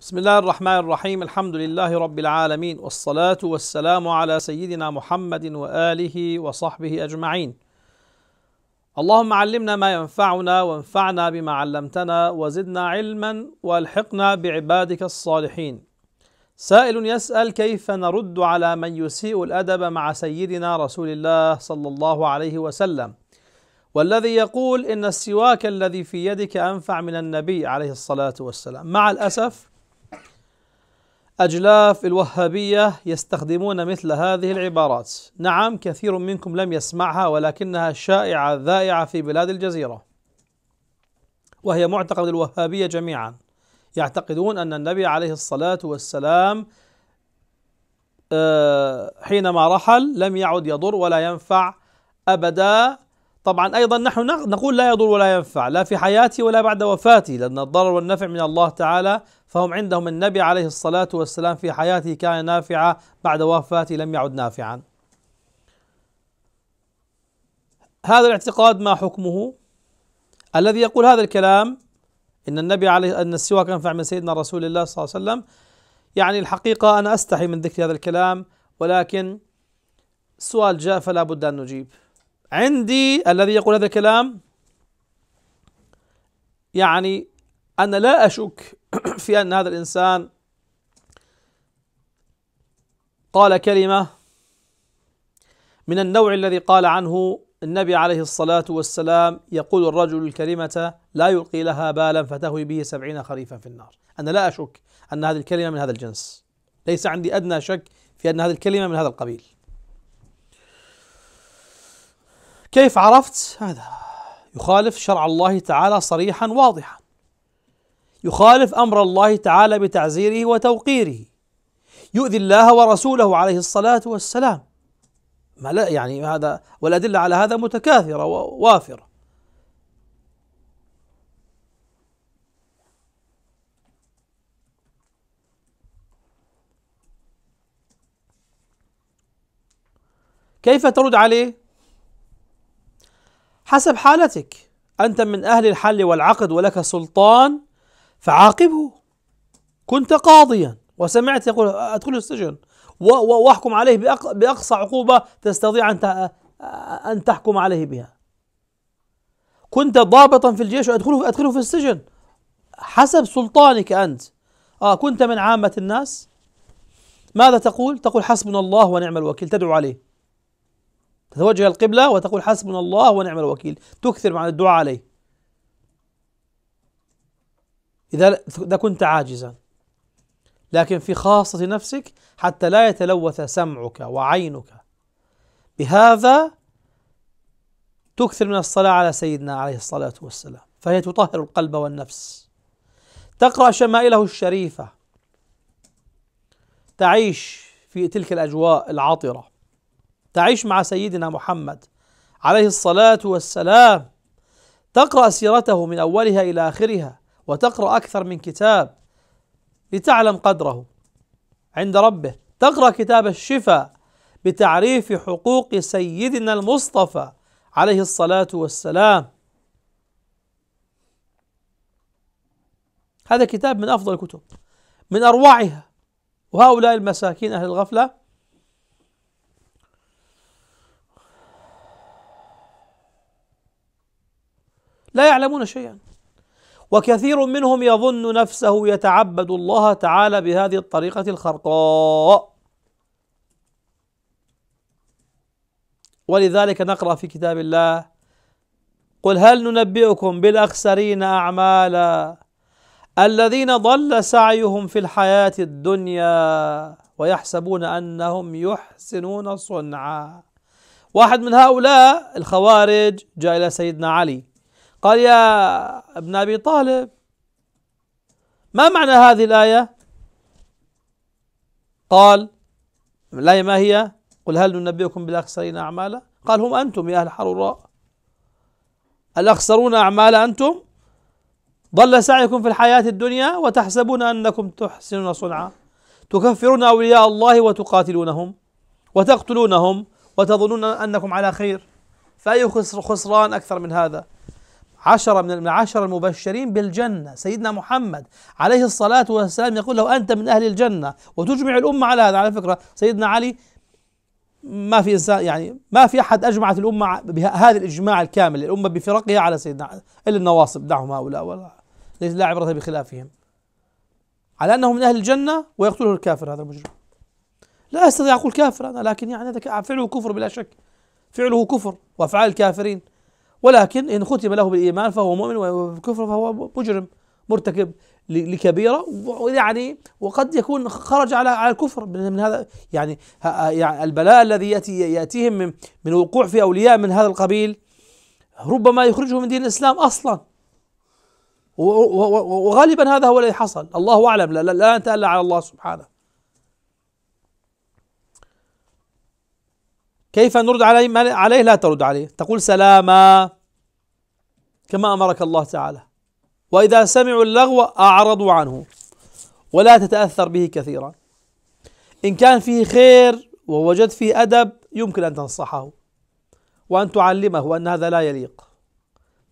بسم الله الرحمن الرحيم الحمد لله رب العالمين والصلاة والسلام على سيدنا محمد وآله وصحبه أجمعين اللهم علمنا ما ينفعنا وانفعنا بما علمتنا وزدنا علما والحقنا بعبادك الصالحين سائل يسأل كيف نرد على من يسيء الأدب مع سيدنا رسول الله صلى الله عليه وسلم والذي يقول إن السواك الذي في يدك أنفع من النبي عليه الصلاة والسلام مع الأسف أجلاف الوهابية يستخدمون مثل هذه العبارات نعم كثير منكم لم يسمعها ولكنها شائعة ذائعة في بلاد الجزيرة وهي معتقد الوهابية جميعا يعتقدون أن النبي عليه الصلاة والسلام آه، حينما رحل لم يعد يضر ولا ينفع أبدا طبعا أيضا نحن نقول لا يضر ولا ينفع لا في حياتي ولا بعد وفاتي لأن الضرر والنفع من الله تعالى فهم عندهم النبي عليه الصلاة والسلام في حياته كان نافعا بعد وفاته لم يعد نافعا هذا الاعتقاد ما حكمه الذي يقول هذا الكلام ان النبي عليه ان السواك ينفع من سيدنا رسول الله صلى الله عليه وسلم يعني الحقيقه انا استحي من ذكر هذا الكلام ولكن سؤال جاء فلا بد ان نجيب عندي الذي يقول هذا الكلام يعني أنا لا أشك في أن هذا الإنسان قال كلمة من النوع الذي قال عنه النبي عليه الصلاة والسلام يقول الرجل الكلمة لا يلقي لها بالا فتهوي به سبعين خريفا في النار أنا لا أشك أن هذه الكلمة من هذا الجنس ليس عندي أدنى شك في أن هذه الكلمة من هذا القبيل كيف عرفت هذا يخالف شرع الله تعالى صريحا واضحا يخالف امر الله تعالى بتعزيره وتوقيره يؤذي الله ورسوله عليه الصلاه والسلام ما لا يعني هذا والادله على هذا متكاثره ووافره كيف ترد عليه حسب حالتك أنت من أهل الحل والعقد ولك سلطان فعاقبه كنت قاضيا وسمعت يقول أدخل السجن واحكم عليه بأقصى عقوبة تستطيع أن أن تحكم عليه بها كنت ضابطا في الجيش وأدخله أدخله في السجن حسب سلطانك أنت آه كنت من عامة الناس ماذا تقول؟ تقول حسبنا الله ونعم الوكيل تدعو عليه تتوجه القبلة وتقول حسبنا الله ونعم الوكيل تكثر مع الدعاء عليه إذا إذا كنت عاجزا لكن في خاصة نفسك حتى لا يتلوث سمعك وعينك بهذا تكثر من الصلاة على سيدنا عليه الصلاة والسلام فهي تطهر القلب والنفس تقرأ شمائله الشريفة تعيش في تلك الأجواء العطرة تعيش مع سيدنا محمد عليه الصلاة والسلام تقرأ سيرته من أولها إلى آخرها وتقرأ أكثر من كتاب لتعلم قدره عند ربه تقرأ كتاب الشفاء بتعريف حقوق سيدنا المصطفى عليه الصلاة والسلام هذا كتاب من أفضل الكتب من أروعها وهؤلاء المساكين أهل الغفلة لا يعلمون شيئا وكثير منهم يظن نفسه يتعبد الله تعالى بهذه الطريقة الخرقاء ولذلك نقرأ في كتاب الله قل هل ننبئكم بالأخسرين أعمالا الذين ضل سعيهم في الحياة الدنيا ويحسبون أنهم يحسنون صنعا واحد من هؤلاء الخوارج جاء إلى سيدنا علي قال يا ابن أبي طالب ما معنى هذه الآية قال الآية ما هي قل هل ننبئكم بالأخسرين أعمالا قال هم أنتم يا أهل حروراء الأخسرون أعمالا أنتم ضل سعيكم في الحياة الدنيا وتحسبون أنكم تحسنون صنعا تكفرون أولياء الله وتقاتلونهم وتقتلونهم وتظنون أنكم على خير فأي خسران أكثر من هذا عشرة من العشرة المبشرين بالجنة سيدنا محمد عليه الصلاة والسلام يقول له أنت من أهل الجنة وتجمع الأمة على هذا على فكرة سيدنا علي ما في إنسان يعني ما في أحد أجمعت الأمة بهذا الإجماع الكامل الأمة بفرقها على سيدنا إلا النواصب دعهم هؤلاء ولا ليس لا عبرة بخلافهم على أنه من أهل الجنة ويقتله الكافر هذا المجرم لا أستطيع أقول كافر أنا لكن يعني هذا فعله كفر بلا شك فعله كفر وأفعال الكافرين ولكن إن ختم له بالإيمان فهو مؤمن وكفر فهو مجرم مرتكب لكبيرة يعني وقد يكون خرج على على الكفر من هذا يعني, يعني البلاء الذي يأتي يأتيهم من من وقوع في أولياء من هذا القبيل ربما يخرجهم من دين الإسلام أصلا وغالبا هذا هو الذي حصل الله أعلم لا, لا, لا نتألى على الله سبحانه كيف نرد عليه عليه لا ترد عليه تقول سلاما كما أمرك الله تعالى وإذا سمعوا اللغو أعرضوا عنه ولا تتأثر به كثيرا إن كان فيه خير ووجدت فيه أدب يمكن أن تنصحه وأن تعلمه أن هذا لا يليق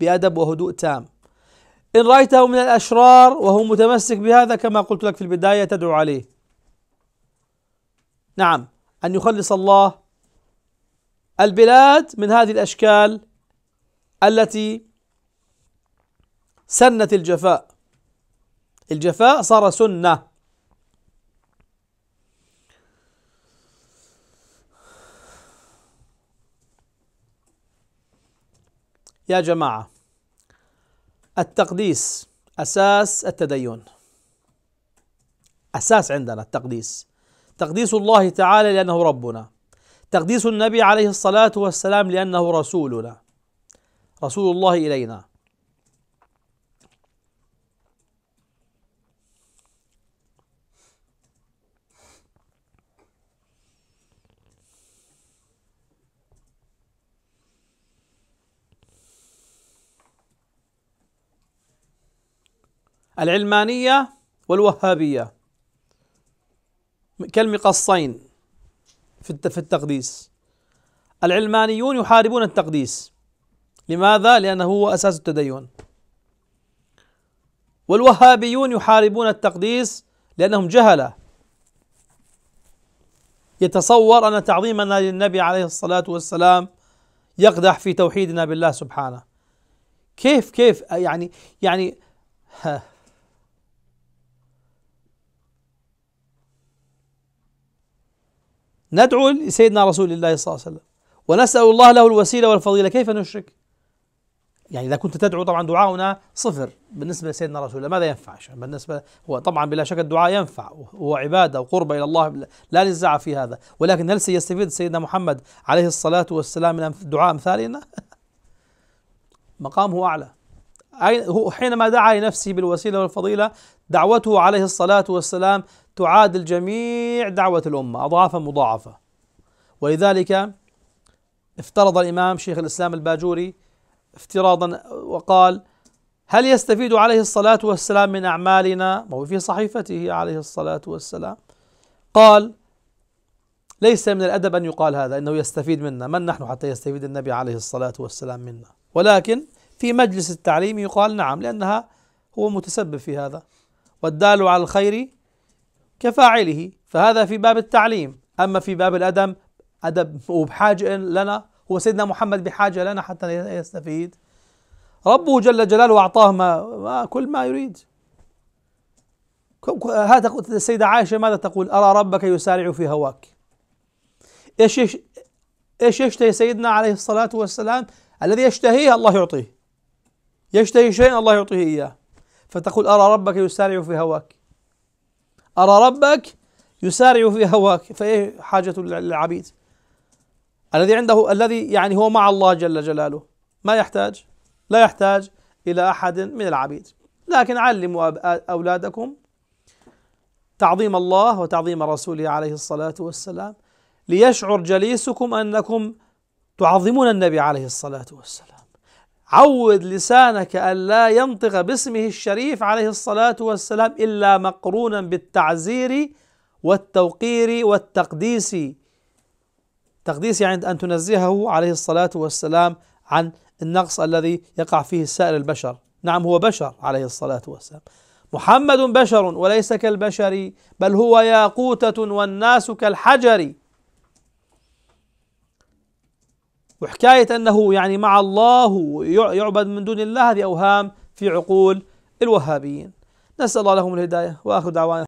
بأدب وهدوء تام إن رأيته من الأشرار وهو متمسك بهذا كما قلت لك في البداية تدعو عليه نعم أن يخلص الله البلاد من هذه الأشكال التي سنت الجفاء الجفاء صار سنة يا جماعة التقديس أساس التدين أساس عندنا التقديس تقديس الله تعالى لأنه ربنا تقديس النبي عليه الصلاة والسلام لأنه رسولنا رسول الله إلينا العلمانية والوهابية كالمقصين في التقديس العلمانيون يحاربون التقديس لماذا؟ لأنه هو أساس التدين والوهابيون يحاربون التقديس لأنهم جهلة يتصور أن تعظيمنا للنبي عليه الصلاة والسلام يقدح في توحيدنا بالله سبحانه كيف كيف يعني يعني ندعو لسيدنا رسول الله صلى الله عليه وسلم ونسأل الله له الوسيلة والفضيلة كيف نشرك يعني إذا كنت تدعو طبعا دعاؤنا صفر بالنسبة لسيدنا رسول الله ماذا ينفع بالنسبة هو طبعا بلا شك الدعاء ينفع وهو عبادة وقربة إلى الله لا نزاع في هذا ولكن هل سيستفيد سيدنا محمد عليه الصلاة والسلام من دعاء أمثالنا مقامه أعلى هو حينما دعا لنفسه بالوسيلة والفضيلة دعوته عليه الصلاة والسلام تعادل جميع دعوة الأمة أضعافا مضاعفة ولذلك افترض الإمام شيخ الإسلام الباجوري افتراضا وقال هل يستفيد عليه الصلاة والسلام من أعمالنا وهو في صحيفته عليه الصلاة والسلام قال ليس من الأدب أن يقال هذا أنه يستفيد منا من نحن حتى يستفيد النبي عليه الصلاة والسلام منا ولكن في مجلس التعليم يقال نعم لأنها هو متسبب في هذا والدال على الخير كفاعله فهذا في باب التعليم أما في باب الأدب أدب وبحاجة لنا هو سيدنا محمد بحاجة لنا حتى يستفيد ربه جل جلاله أعطاه ما, ما كل ما يريد هذا السيدة عائشة ماذا تقول أرى ربك يسارع في هواك إيش إيش إيش يشتهي سيدنا عليه الصلاة والسلام الذي يشتهيه الله يعطيه يشتهي شيئا الله يعطيه إياه فتقول أرى ربك يسارع في هواك أرى ربك يسارع في هواك فإيه حاجة العبيد الذي عنده الذي يعني هو مع الله جل جلاله ما يحتاج لا يحتاج إلى أحد من العبيد لكن علموا أولادكم تعظيم الله وتعظيم رسوله عليه الصلاة والسلام ليشعر جليسكم أنكم تعظمون النبي عليه الصلاة والسلام عود لسانك ألا ينطق باسمه الشريف عليه الصلاة والسلام إلا مقرونا بالتعزير والتوقير والتقديس تقديس يعني أن تنزهه عليه الصلاة والسلام عن النقص الذي يقع فيه سائر البشر نعم هو بشر عليه الصلاة والسلام محمد بشر وليس كالبشر بل هو ياقوتة والناس كالحجر وحكاية أنه يعني مع الله يعبد من دون الله هذه أوهام في عقول الوهابيين نسأل الله لهم الهداية وآخر دعوانا